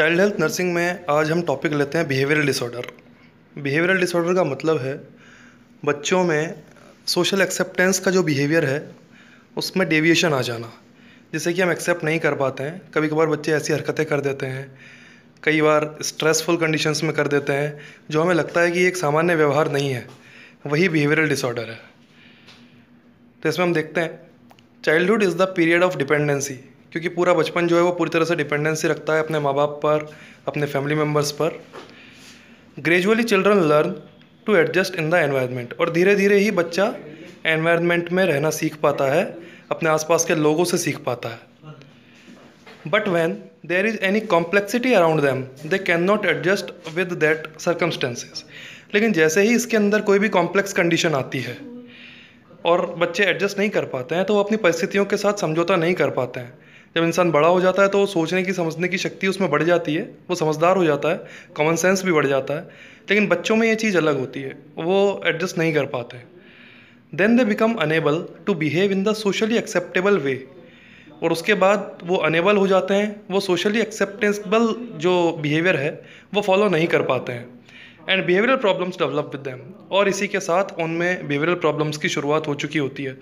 child health nursing में आज हम टॉपिक लेते हैं बिहेवियरल डिसऑर्डर बिहेवियरल डिसऑर्डर का मतलब है बच्चों में सोशल एक्सेप्टेंस का जो बिहेवियर है उसमें डेविएशन आ जाना जैसे कि हम एक्सेप्ट नहीं कर पाते हैं कभी कभार बच्चे ऐसी हरकतें कर देते हैं कई बार स्ट्रेसफुल कंडीशंस में कर देते हैं जो हमें लगता है कि एक सामान्य व्यवहार नहीं है वही बिहेवियरल डिसऑर्डर है तो इसमें हम देखते हैं childhood is the period of dependency क्योंकि पूरा बचपन जो है वो पूरी तरह से डिपेंडेंसी रखता है अपने माँ बाप पर अपने फैमिली मेम्बर्स पर gradually children learn to adjust in the environment और धीरे धीरे ही बच्चा एनवायरनमेंट में रहना सीख पाता है अपने आसपास के लोगों से सीख पाता है but when there is any complexity around them they can not adjust with that circumstances लेकिन जैसे ही इसके अंदर कोई भी कॉम्प्लेक्स कंडीशन आती है और बच्चे एडजस्ट नहीं कर पाते हैं तो वो अपनी परिस्थितियों के साथ समझौता नहीं कर पाते हैं जब इंसान बड़ा हो जाता है तो वो सोचने की समझने की शक्ति उसमें बढ़ जाती है वो समझदार हो जाता है कॉमन सेंस भी बढ़ जाता है लेकिन बच्चों में ये चीज़ अलग होती है वो एडजस्ट नहीं कर पाते then they become unable to behave in the socially acceptable way और उसके बाद वो अनेबल हो जाते हैं वो सोशली एक्सेप्टेबल जो बिहेवियर है वो फॉलो नहीं कर पाते हैं and behavioural problems develop with them और इसी के साथ उनमें बिहेवियरल प्रॉब्लम्स की शुरुआत हो चुकी होती है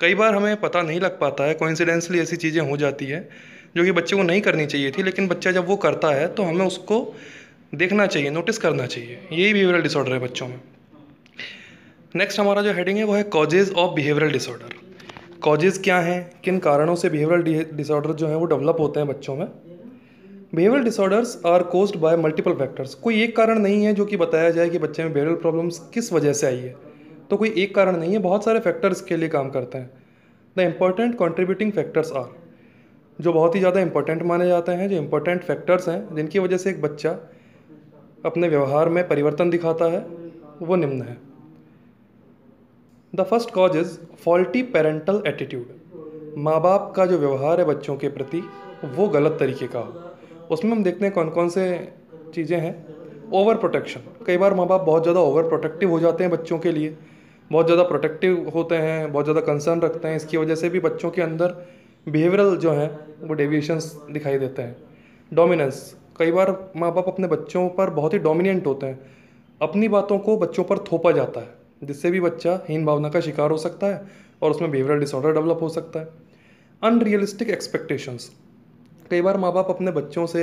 कई बार हमें पता नहीं लग पाता है कोइंसिडेंसली ऐसी चीज़ें हो जाती है जो कि बच्चे को नहीं करनी चाहिए थी लेकिन बच्चा जब वो करता है तो हमें उसको देखना चाहिए नोटिस करना चाहिए यही बिहेवियरल डिसऑर्डर है बच्चों में नेक्स्ट हमारा जो हेडिंग है वो है causes of behavioural disorder causes क्या हैं किन कारणों से बिहेवियरल डिसऑर्डर जो हैं वो डेवलप होते हैं बच्चों में behavioural disorders are caused by multiple factors कोई एक कारण नहीं है जो कि बताया जाए कि बच्चे में बिहेवियल प्रॉब्लम्स किस वजह से आई है तो कोई एक कारण नहीं है बहुत सारे फैक्टर्स के लिए काम करते हैं the important contributing factors are जो बहुत ही ज़्यादा इंपॉर्टेंट माने जाते हैं जो इम्पोर्टेंट फैक्टर्स हैं जिनकी वजह से एक बच्चा अपने व्यवहार में परिवर्तन दिखाता है वो निम्न है the first cause is faulty parental attitude माँ बाप का जो व्यवहार है बच्चों के प्रति वो गलत तरीके का हो उसमें हम देखते हैं कौन कौन से चीज़ें हैं ओवर प्रोटेक्शन कई बार माँ बाप बहुत ज़्यादा ओवर प्रोटेक्टिव हो जाते हैं बच्चों के लिए बहुत ज़्यादा प्रोटेक्टिव होते हैं बहुत ज़्यादा कंसर्न रखते हैं इसकी वजह से भी बच्चों के अंदर बिहेवियरल जो है वो डेविएशंस दिखाई देते हैं डोमिनेंस कई बार माँ बाप अपने बच्चों पर बहुत ही डोमिनेंट होते हैं अपनी बातों को बच्चों पर थोपा जाता है जिससे भी बच्चा हीन भावना का शिकार हो सकता है और उसमें बिहेवियरल डिसऑर्डर डेवलप हो सकता है अनरियलिस्टिक एक्सपेक्टेशंस कई बार माँ बाप अपने बच्चों से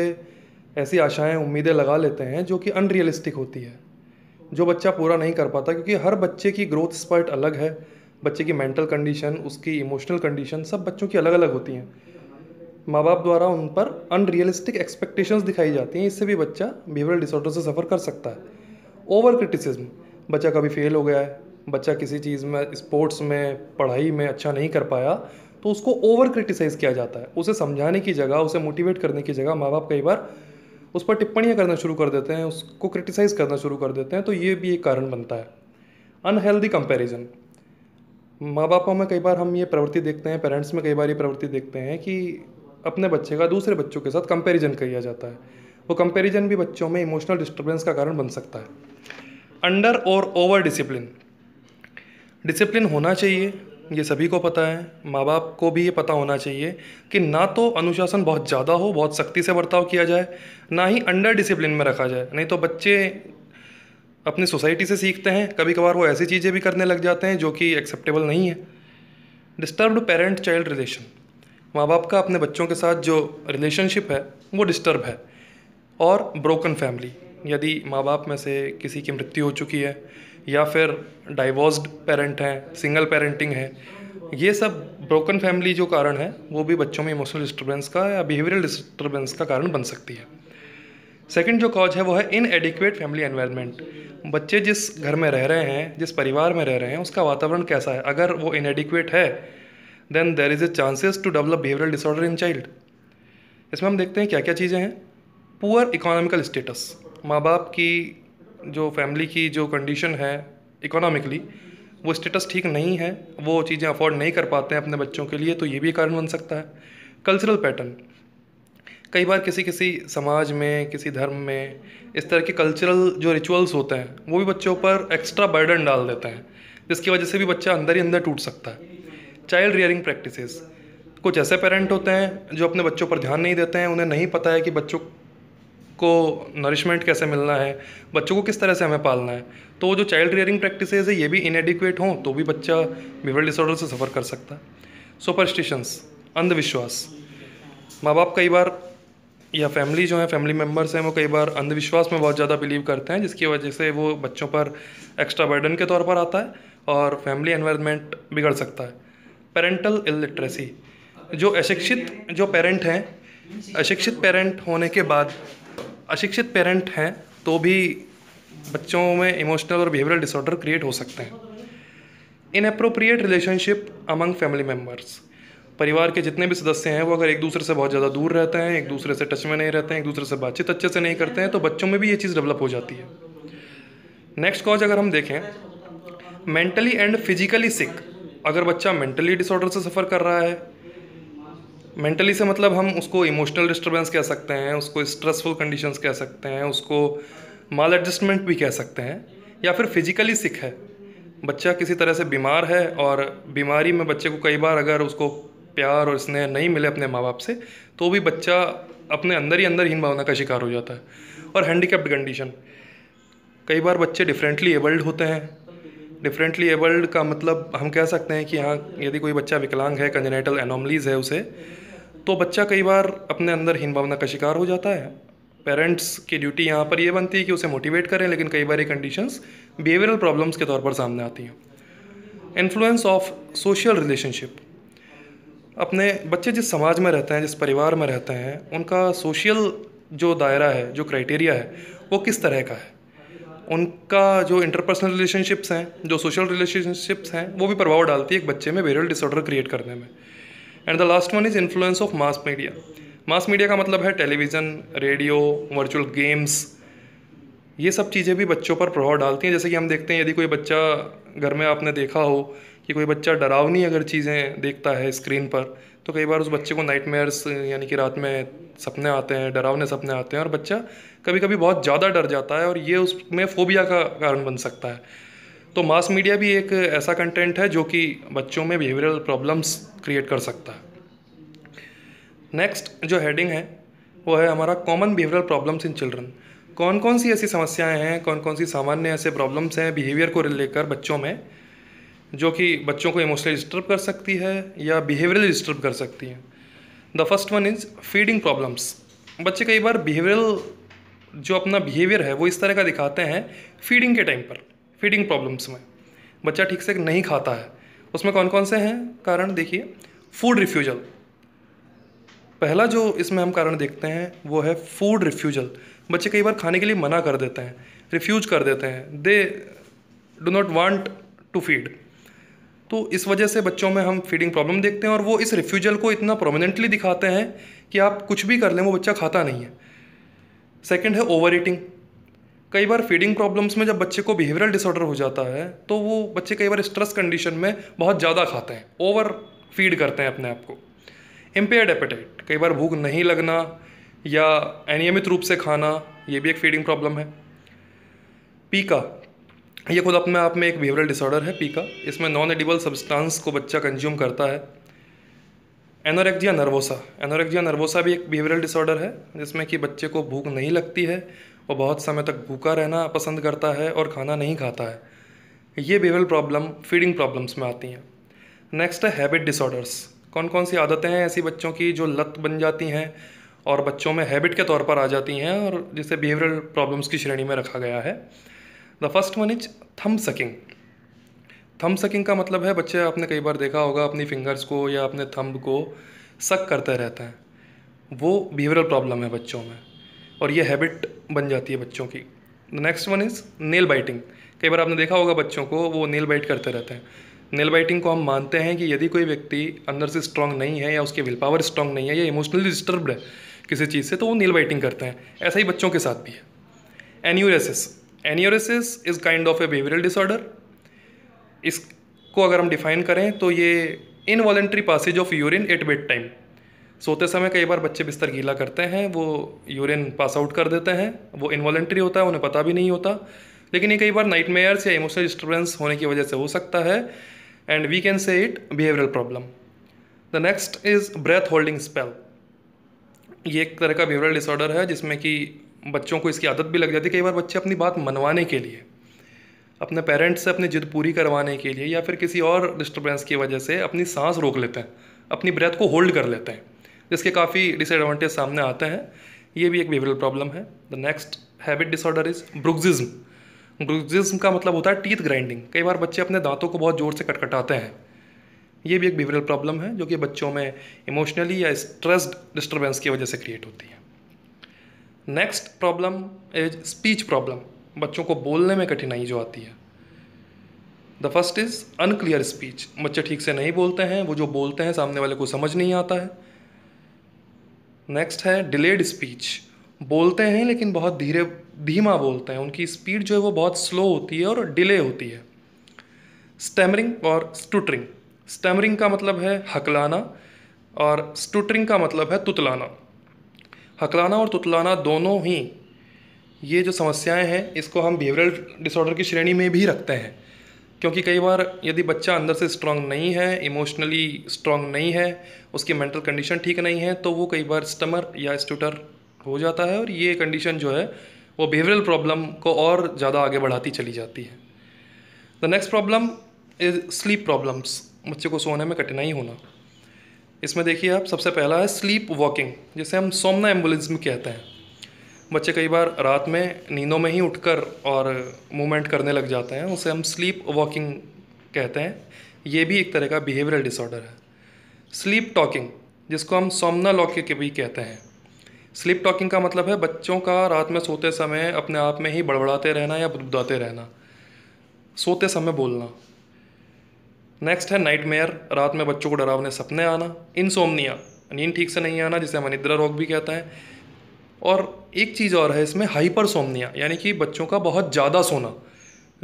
ऐसी आशाएं उम्मीदें लगा लेते हैं जो कि अनरियलिस्टिक होती है जो बच्चा पूरा नहीं कर पाता क्योंकि हर बच्चे की ग्रोथ स्पर्ट अलग है बच्चे की मेंटल कंडीशन उसकी इमोशनल कंडीशन सब बच्चों की अलग अलग होती हैं माँ बाप द्वारा उन पर अनरियलिस्टिक एक्सपेक्टेशंस दिखाई जाती हैं इससे भी बच्चा बिहेवियरल डिसऑर्डर से सफ़र कर सकता है ओवर क्रिटिसिज्म बच्चा कभी फेल हो गया है बच्चा किसी चीज़ में स्पोर्ट्स में पढ़ाई में अच्छा नहीं कर पाया तो उसको ओवर क्रिटिसाइज किया जाता है उसे समझाने की जगह उसे मोटिवेट करने की जगह माँ बाप कई बार उस पर टिप्पणियाँ करना शुरू कर देते हैं उसको क्रिटिसाइज़ करना शुरू कर देते हैं तो ये भी एक कारण बनता है अनहेल्दी कंपेरिजन माँ बापों में कई बार हम ये प्रवृत्ति देखते हैं पेरेंट्स में कई बार ये प्रवृत्ति देखते हैं कि अपने बच्चे का दूसरे बच्चों के साथ कंपेरिजन किया जाता है वो कंपेरिजन भी बच्चों में इमोशनल डिस्टर्बेंस का कारण बन सकता है अंडर और ओवर डिसिप्लिन डिसिप्लिन होना चाहिए ये सभी को पता है माँ बाप को भी ये पता होना चाहिए कि ना तो अनुशासन बहुत ज़्यादा हो बहुत सख्ती से बर्ताव किया जाए ना ही अंडर डिसिप्लिन में रखा जाए नहीं तो बच्चे अपनी सोसाइटी से सीखते हैं कभी कभार वो ऐसी चीज़ें भी करने लग जाते हैं जो कि एक्सेप्टेबल नहीं है डिस्टर्ब्ड पेरेंट चाइल्ड रिलेशन माँ बाप का अपने बच्चों के साथ जो रिलेशनशिप है वो डिस्टर्ब है और ब्रोकन फैमिली यदि माँ बाप में से किसी की मृत्यु हो चुकी है या फिर डाइवोर्स्ड पेरेंट हैं सिंगल पेरेंटिंग है ये सब ब्रोकन फैमिली जो कारण है वो भी बच्चों में इमोशनल डिस्टर्बेंस का या बिहेवियरल डिस्टर्बेंस का कारण बन सकती है सेकंड जो कॉज है वो है इन एडिक्वेट फैमिली एनवायरनमेंट बच्चे जिस घर में रह रहे हैं जिस परिवार में रह रहे हैं उसका वातावरण कैसा है अगर वो इनएडिकुएट है then there is a chances to develop behavioural disorder in child इसमें हम देखते हैं क्या क्या चीज़ें हैं पुअर इकोनॉमिकल स्टेटस माँ बाप की जो फैमिली की जो कंडीशन है इकोनॉमिकली वो स्टेटस ठीक नहीं है वो चीज़ें अफोर्ड नहीं कर पाते हैं अपने बच्चों के लिए तो ये भी कारण बन सकता है कल्चरल पैटर्न कई बार किसी किसी समाज में किसी धर्म में इस तरह के कल्चरल जो रिचुअल्स होते हैं वो भी बच्चों पर एक्स्ट्रा बर्डन डाल देते हैं जिसकी वजह से भी बच्चा अंदर ही अंदर टूट सकता है चाइल्ड रियरिंग प्रैक्टिसेस कुछ ऐसे पेरेंट होते हैं जो अपने बच्चों पर ध्यान नहीं देते हैं उन्हें नहीं पता है कि बच्चों को नरिशमेंट कैसे मिलना है बच्चों को किस तरह से हमें पालना है तो जो चाइल्ड रियरिंग प्रैक्टिस है ये भी इनएडिक्वेट हों तो भी बच्चा बिहेवियर डिसऑर्डर से सफ़र कर सकता है सुपरस्टिशंस अंधविश्वास माँ बाप कई बार या फैमिली जो है फैमिली मेम्बर्स हैं वो कई बार अंधविश्वास में बहुत ज़्यादा बिलीव करते हैं जिसकी वजह से वो बच्चों पर एक्स्ट्रा बर्डन के तौर पर आता है और फैमिली एनवायरनमेंट बिगड़ सकता है पेरेंटल इलिटरेसी जो अशिक्षित जो पेरेंट हैं अशिक्षित पेरेंट होने के बाद अशिक्षित पेरेंट हैं तो भी बच्चों में इमोशनल और बिहेवियरल डिसऑर्डर क्रिएट हो सकते हैं inappropriate relationship among family members परिवार के जितने भी सदस्य हैं वो अगर एक दूसरे से बहुत ज़्यादा दूर रहते हैं एक दूसरे से टच में नहीं रहते हैं एक दूसरे से बातचीत अच्छे से नहीं करते हैं तो बच्चों में भी ये चीज़ डेवलप हो जाती है नेक्स्ट कॉज अगर हम देखें मेंटली एंड फिजिकली सिक अगर बच्चा मेंटली डिसऑर्डर से सफ़र कर रहा है मेंटली से मतलब हम उसको इमोशनल डिस्टर्बेंस कह सकते हैं उसको स्ट्रेसफुल कंडीशंस कह सकते हैं उसको माल एडजस्टमेंट भी कह सकते हैं या फिर फिजिकली सिख है बच्चा किसी तरह से बीमार है और बीमारी में बच्चे को कई बार अगर उसको प्यार और स्नेह नहीं मिले अपने माँ बाप से तो भी बच्चा अपने अंदर ही अंदर हीन भावना का शिकार हो जाता है और हैंडीकेप्ड कंडीशन कई बार बच्चे डिफरेंटली एबल्ड होते हैं डिफरेंटली एबल्ड का मतलब हम कह सकते हैं कि हाँ यदि कोई बच्चा विकलांग है कंजनेटल एनोमलीज़ है उसे तो बच्चा कई बार अपने अंदर हीन भावना का शिकार हो जाता है पेरेंट्स की ड्यूटी यहाँ पर यह बनती है कि उसे मोटिवेट करें लेकिन कई बार ये कंडीशंस बिहेवियरल प्रॉब्लम्स के तौर पर सामने आती हैं इन्फ्लुएंस ऑफ सोशल रिलेशनशिप अपने बच्चे जिस समाज में रहते हैं जिस परिवार में रहते हैं उनका सोशल जो दायरा है जो क्राइटेरिया है वो किस तरह का है उनका जो इंटरपर्सनल रिलेशनशिप्स हैं जो सोशल रिलेशनशिप्स हैं वो भी प्रभाव डालती है एक बच्चे में बेरल डिसऑर्डर क्रिएट करने में and the last one is influence of mass media mass media का मतलब है टेलीविज़न रेडियो वर्चुअल गेम्स ये सब चीज़ें भी बच्चों पर प्रभाव डालती हैं जैसे कि हम देखते हैं यदि कोई बच्चा घर में आपने देखा हो कि कोई बच्चा डरावनी अगर चीज़ें देखता है स्क्रीन पर तो कई बार उस बच्चे को नाइट यानी कि रात में सपने आते हैं डरावने सपने आते हैं और बच्चा कभी कभी बहुत ज़्यादा डर जाता है और ये उसमें फोबिया का कारण बन सकता है तो मास मीडिया भी एक ऐसा कंटेंट है जो कि बच्चों में बिहेवियरल प्रॉब्लम्स क्रिएट कर सकता है नेक्स्ट जो हेडिंग है वो है हमारा common behavioural problems in children कौन कौन सी ऐसी समस्याएं हैं कौन कौन सी सामान्य ऐसे प्रॉब्लम्स हैं बिहेवियर को लेकर बच्चों में जो कि बच्चों को इमोशनली डिस्टर्ब कर सकती है या बिहेवियरली डिस्टर्ब कर सकती है the first one is feeding problems बच्चे कई बार बिहेवियरल जो अपना बिहेवियर है वो इस तरह का दिखाते हैं फीडिंग के टाइम पर फीडिंग प्रॉब्लम्स में बच्चा ठीक से नहीं खाता है उसमें कौन कौन से हैं कारण देखिए फूड रिफ्यूजल पहला जो इसमें हम कारण देखते हैं वो है फूड रिफ्यूजल बच्चे कई बार खाने के लिए मना कर देते हैं रिफ्यूज कर देते हैं they do not want to feed तो इस वजह से बच्चों में हम फीडिंग प्रॉब्लम देखते हैं और वो इस रिफ्यूजल को इतना प्रोमिनेंटली दिखाते हैं कि आप कुछ भी कर लें वो बच्चा खाता नहीं है सेकेंड है ओवर ईटिंग कई बार फीडिंग प्रॉब्लम्स में जब बच्चे को बिहेवियरल डिसऑर्डर हो जाता है तो वो बच्चे कई बार स्ट्रेस कंडीशन में बहुत ज़्यादा खाते हैं ओवर फीड करते हैं अपने आप को इम्पेयर्ड एपेटाइट कई बार भूख नहीं लगना या अनियमित रूप से खाना ये भी एक फीडिंग प्रॉब्लम है पीका ये खुद अपने आप में एक बिहेवियरल डिसऑर्डर है पीका इसमें नॉन एडिबल सब्सटेंस को बच्चा कंज्यूम करता है एनोरेक्जिया नर्वोसा एनोरेक्जिया नर्वोसा भी एक बिहेवियरल डिसऑर्डर है जिसमें कि बच्चे को भूख नहीं लगती है वो बहुत समय तक भूखा रहना पसंद करता है और खाना नहीं खाता है ये बिहेवियल प्रॉब्लम फीडिंग प्रॉब्लम्स में आती हैं नेक्स्ट है हैबिट डिसऑर्डर्स कौन कौन सी आदतें हैं ऐसी बच्चों की जो लत बन जाती हैं और बच्चों में हैबिट के तौर पर आ जाती हैं और जिसे बिहेवियरल प्रॉब्लम्स की श्रेणी में रखा गया है the first one is thumb sucking thumb sucking का मतलब है बच्चे आपने कई बार देखा होगा अपनी फिंगर्स को या अपने थम्ब को सक करते रहते हैं वो बिहेवियरल प्रॉब्लम है बच्चों में और ये हैबिट बन जाती है बच्चों की next one is nail biting कई बार आपने देखा होगा बच्चों को वो नेल बाइट करते रहते हैं नेल बाइटिंग को हम मानते हैं कि यदि कोई व्यक्ति अंदर से स्ट्रांग नहीं है या उसके विल पावर स्ट्रांग नहीं है या इमोशनली डिस्टर्ब है किसी चीज़ से तो वो नेल बाइटिंग करते हैं ऐसा ही बच्चों के साथ भी है enuresis enuresis is kind of a behavioural disorder इसको अगर हम डिफाइन करें तो ये involuntary passage of urine at bed time सोते समय कई बार बच्चे बिस्तर गीला करते हैं वो यूरिन पास आउट कर देते हैं वो इन्वॉलेंट्री होता है उन्हें पता भी नहीं होता लेकिन ये कई बार नाइट या इमोशनल डिस्टर्बेंस होने की वजह से हो सकता है and we can say it behavioural problem the next is breath holding spell ये एक तरह का बिहेवियरल डिसऑर्डर है जिसमें कि बच्चों को इसकी आदत भी लग जाती है कई बार बच्चे अपनी बात मनवाने के लिए अपने पेरेंट्स से अपनी जिद पूरी करवाने के लिए या फिर किसी और डिस्टर्बेंस की वजह से अपनी सांस रोक लेते हैं अपनी ब्रेथ को होल्ड कर लेते हैं जिसके काफ़ी डिसएडवांटेज सामने आते हैं ये भी एक बिहेवियरल प्रॉब्लम है the next habit disorder is bruxism bruxism का मतलब होता है टीथ ग्राइंडिंग कई बार बच्चे अपने दांतों को बहुत जोर से कटकटाते हैं ये भी एक बिहेवियरल प्रॉब्लम है जो कि बच्चों में इमोशनली या स्ट्रेस्ड डिस्टर्बेंस की वजह से क्रिएट होती है next problem is speech problem बच्चों को बोलने में कठिनाई जो आती है the first is unclear speech बच्चे ठीक से नहीं बोलते हैं वो जो बोलते हैं सामने वाले को समझ नहीं आता है नेक्स्ट है डिलेड स्पीच बोलते हैं लेकिन बहुत धीरे धीमा बोलते हैं उनकी स्पीड जो है वो बहुत स्लो होती है और डिले होती है स्टैमरिंग और स्टूटरिंग स्टैमरिंग का मतलब है हकलाना और स्टूटरिंग का मतलब है तुतलाना हकलाना और तुतलाना दोनों ही ये जो समस्याएं हैं इसको हम बिहेवियरल डिसऑर्डर की श्रेणी में भी रखते हैं क्योंकि कई बार यदि बच्चा अंदर से स्ट्रांग नहीं है इमोशनली स्ट्रांग नहीं है उसकी मेंटल कंडीशन ठीक नहीं है तो वो कई बार स्टमर या स्टूटर हो जाता है और ये कंडीशन जो है वो बिहेवियरल प्रॉब्लम को और ज़्यादा आगे बढ़ाती चली जाती है the next problem is sleep problems बच्चे को सोने में कठिनाई होना इसमें देखिए आप सबसे पहला है स्लीप वॉकिंग जिसे हम सोमना एम्बुलेंस में कहते हैं बच्चे कई बार रात में नींदों में ही उठकर और मूवमेंट करने लग जाते हैं उसे हम स्लीप वॉकिंग कहते हैं ये भी एक तरह का बिहेवियरल डिसऑर्डर है स्लीप टॉकिंग जिसको हम सोमना लॉक्य के भी कहते हैं स्लीप टॉकिंग का मतलब है बच्चों का रात में सोते समय अपने आप में ही बड़बड़ाते रहना या बुदबुदाते रहना सोते समय बोलना नेक्स्ट है नाइट रात में बच्चों को डरावने सपने आना इन नींद ठीक से नहीं आना जिसे हम अनिद्रा रोग भी कहते हैं और एक चीज़ और है इसमें हाइपर सोमनिया यानी कि बच्चों का बहुत ज़्यादा सोना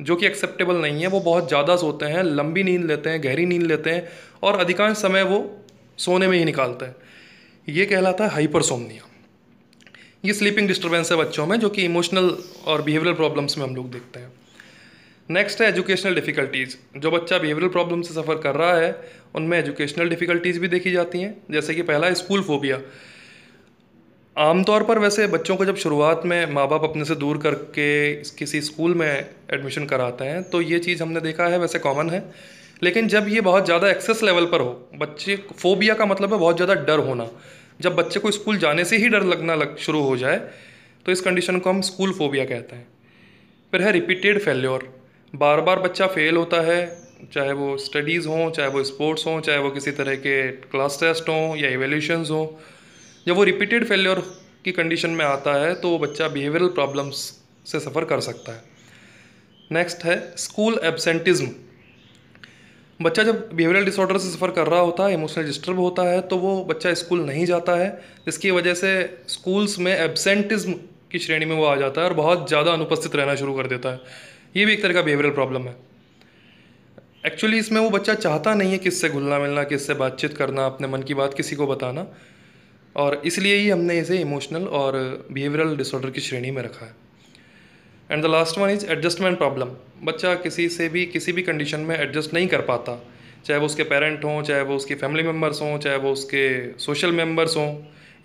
जो कि एक्सेप्टेबल नहीं है वो बहुत ज़्यादा सोते हैं लंबी नींद लेते हैं गहरी नींद लेते हैं और अधिकांश समय वो सोने में ही निकालते हैं ये कहलाता है हाइपर सोमनिया ये स्लीपिंग डिस्टर्बेंस है बच्चों में जो कि इमोशनल और बिहेवियल प्रॉब्लम्स में हम लोग देखते हैं नेक्स्ट है एजुकेशनल डिफ़िकल्टीज़ जो बच्चा बिहेवियल प्रॉब्लम से सफ़र कर रहा है उनमें एजुकेशनल डिफ़िकल्टीज़ भी देखी जाती हैं जैसे कि पहला स्कूल फोबिया आमतौर पर वैसे बच्चों को जब शुरुआत में माँ बाप अपने से दूर करके किसी स्कूल में एडमिशन कराते हैं तो ये चीज़ हमने देखा है वैसे कॉमन है लेकिन जब ये बहुत ज़्यादा एक्सेस लेवल पर हो बच्चे फोबिया का मतलब है बहुत ज़्यादा डर होना जब बच्चे को स्कूल जाने से ही डर लगना लग शुरू हो जाए तो इस कंडीशन को हम स्कूल फोबिया कहते हैं फिर है रिपीटेड फेल्योर बार बार बच्चा फेल होता है चाहे वो स्टडीज़ हों चाहे वो स्पोर्ट्स हों चाहे वो किसी तरह के क्लास टेस्ट हों या एवेल्यूशन हों जब वो रिपीटेड फेल्योर की कंडीशन में आता है तो वो बच्चा बिहेवियरल प्रॉब्लम्स से सफ़र कर सकता है नेक्स्ट है स्कूल एबसेंटिज़्म बच्चा जब बिहेवियरल डिसऑर्डर से सफ़र कर रहा होता है इमोशनल डिस्टर्ब होता है तो वो बच्चा स्कूल नहीं जाता है जिसकी वजह से स्कूल्स में एबसेंटिज्म की श्रेणी में वो आ जाता है और बहुत ज़्यादा अनुपस्थित रहना शुरू कर देता है ये भी एक तरह का बिहेवियरल प्रॉब्लम है एक्चुअली इसमें वो बच्चा चाहता नहीं है किससे घुलना मिलना किससे बातचीत करना अपने मन की बात किसी को बताना और इसलिए ही हमने इसे इमोशनल और बिहेवियरल डिसऑर्डर की श्रेणी में रखा है and the last one is adjustment problem बच्चा किसी से भी किसी भी कंडीशन में एडजस्ट नहीं कर पाता चाहे वो उसके पेरेंट हों चाहे वो उसके फैमिली मेम्बर्स हों चाहे वो उसके सोशल मेम्बर्स हों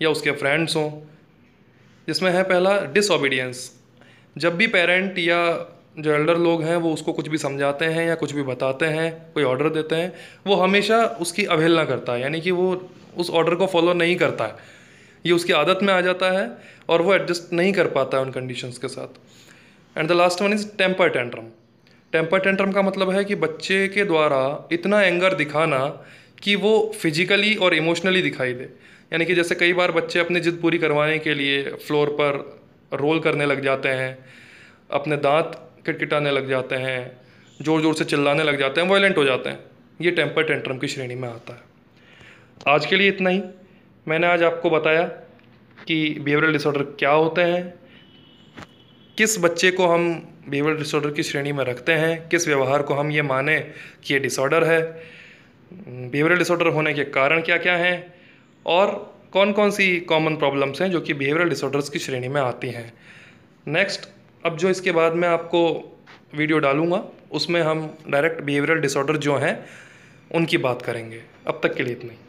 या उसके फ्रेंड्स हों जिसमें है पहला डिसओबीडियंस जब भी पेरेंट या जो एल्डर लोग हैं वो उसको कुछ भी समझाते हैं या कुछ भी बताते हैं कोई ऑर्डर देते हैं वो हमेशा उसकी अवहेलना करता है यानी कि वो उस ऑर्डर को फॉलो नहीं करता है ये उसकी आदत में आ जाता है और वो एडजस्ट नहीं कर पाता है उन कंडीशंस के साथ and the last one is temper tantrum temper tantrum का मतलब है कि बच्चे के द्वारा इतना एंगर दिखाना कि वो फिजिकली और इमोशनली दिखाई दे यानी कि जैसे कई बार बच्चे अपनी ज़िद पूरी करवाने के लिए फ्लोर पर रोल करने लग जाते हैं अपने दांत किटकिटाने लग जाते हैं ज़ोर ज़ोर से चिल्लाने लग जाते हैं वायलेंट हो जाते हैं ये टेम्पर टेंट्रम की श्रेणी में आता है आज के लिए इतना ही मैंने आज आपको बताया कि बिहेवियरल डिसऑर्डर क्या होते हैं किस बच्चे को हम बिहेवियरल डिसऑर्डर की श्रेणी में रखते हैं किस व्यवहार को हम ये माने कि ये डिसऑर्डर है बिहेवियरल डिसऑर्डर होने के कारण क्या क्या हैं और कौन कौन सी कॉमन प्रॉब्लम्स हैं जो कि बिहेवियरल डिसऑर्डर्स की श्रेणी में आती हैं नेक्स्ट अब जो इसके बाद मैं आपको वीडियो डालूँगा उसमें हम डायरेक्ट बिहेवियरल डिसऑर्डर जो हैं उनकी बात करेंगे अब तक के लिए इतना ही